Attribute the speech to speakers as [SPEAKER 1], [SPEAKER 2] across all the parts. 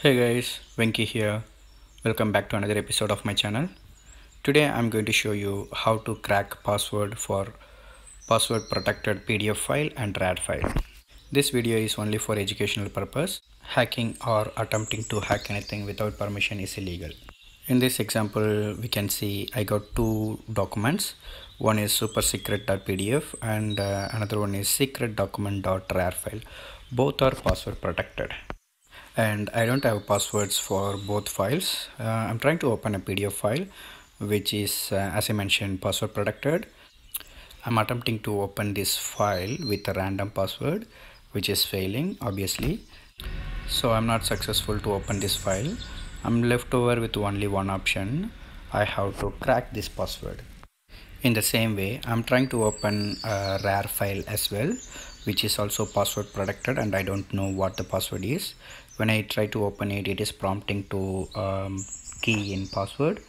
[SPEAKER 1] Hey guys, Venky here. Welcome back to another episode of my channel. Today I'm going to show you how to crack password for password protected PDF file and RAD file. This video is only for educational purpose. Hacking or attempting to hack anything without permission is illegal. In this example, we can see I got two documents. One is super secret.pdf and uh, another one is secret document.rar file. Both are password protected and I don't have passwords for both files. Uh, I'm trying to open a PDF file which is uh, as I mentioned password protected. I'm attempting to open this file with a random password which is failing obviously. So I'm not successful to open this file. I'm left over with only one option. I have to crack this password. In the same way, I'm trying to open a RAR file as well, which is also password protected and I don't know what the password is when I try to open it it is prompting to um, key in password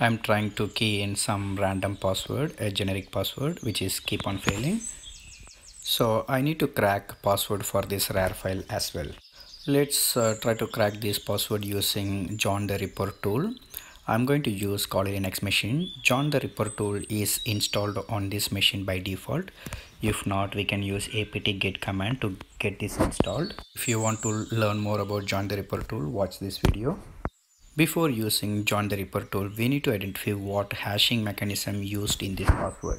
[SPEAKER 1] I'm trying to key in some random password a generic password which is keep on failing so I need to crack password for this rar file as well let's uh, try to crack this password using John the Ripper tool I'm going to use Kali Linux machine. John the Ripper tool is installed on this machine by default. If not, we can use apt get command to get this installed. If you want to learn more about John the Ripper tool, watch this video. Before using John the Ripper tool, we need to identify what hashing mechanism used in this password.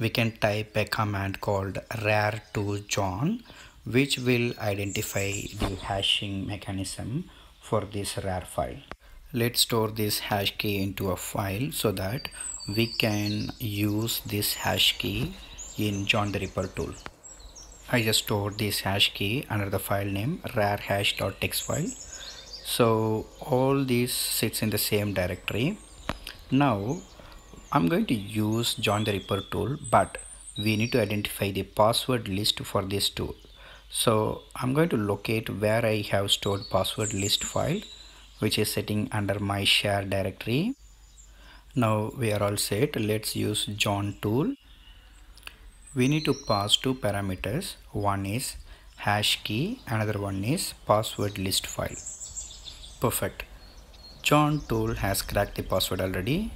[SPEAKER 1] We can type a command called rare to John, which will identify the hashing mechanism for this rare file let's store this hash key into a file so that we can use this hash key in John the Ripper tool. I just stored this hash key under the file name rare file. So all these sits in the same directory. Now I'm going to use John the Ripper tool, but we need to identify the password list for this tool. So I'm going to locate where I have stored password list file which is sitting under my share directory. Now we are all set. Let's use John tool. We need to pass two parameters. One is hash key, another one is password list file. Perfect. John tool has cracked the password already.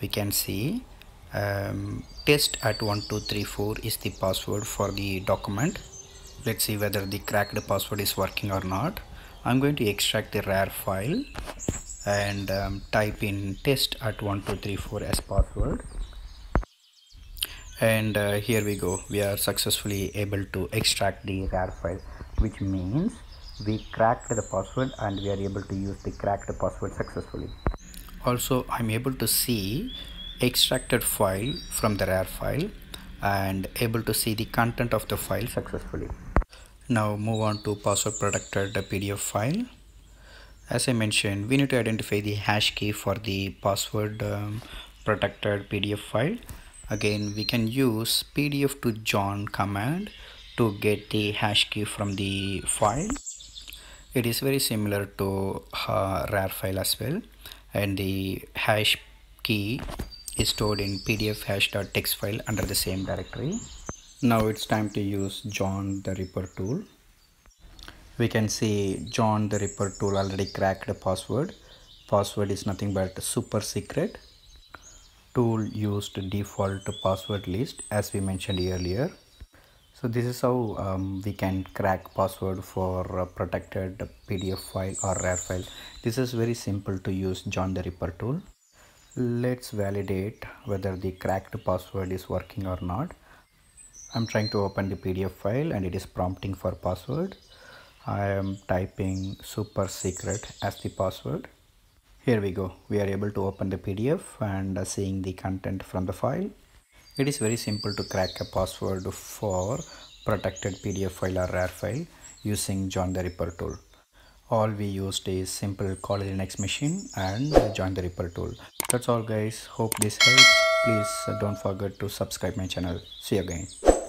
[SPEAKER 1] We can see um, test at 1234 is the password for the document. Let's see whether the cracked password is working or not. I'm going to extract the rar file and um, type in test at 1234 as password and uh, here we go we are successfully able to extract the rar file which means we cracked the password and we are able to use the cracked password successfully also i'm able to see extracted file from the rar file and able to see the content of the file successfully now move on to password protected pdf file as i mentioned we need to identify the hash key for the password um, protected pdf file again we can use pdf to john command to get the hash key from the file it is very similar to uh, rar file as well and the hash key is stored in pdf hash.txt file under the same directory now it's time to use john the ripper tool we can see john the ripper tool already cracked a password password is nothing but super secret tool used default password list as we mentioned earlier so this is how um, we can crack password for protected pdf file or rar file this is very simple to use john the ripper tool let's validate whether the cracked password is working or not I'm trying to open the PDF file and it is prompting for password. I am typing super secret as the password. Here we go. We are able to open the PDF and seeing the content from the file. It is very simple to crack a password for protected PDF file or RAR file using John the Ripper tool. All we used is simple call Linux machine and John the Ripper tool. That's all guys. Hope this helps. Please don't forget to subscribe my channel. See you again.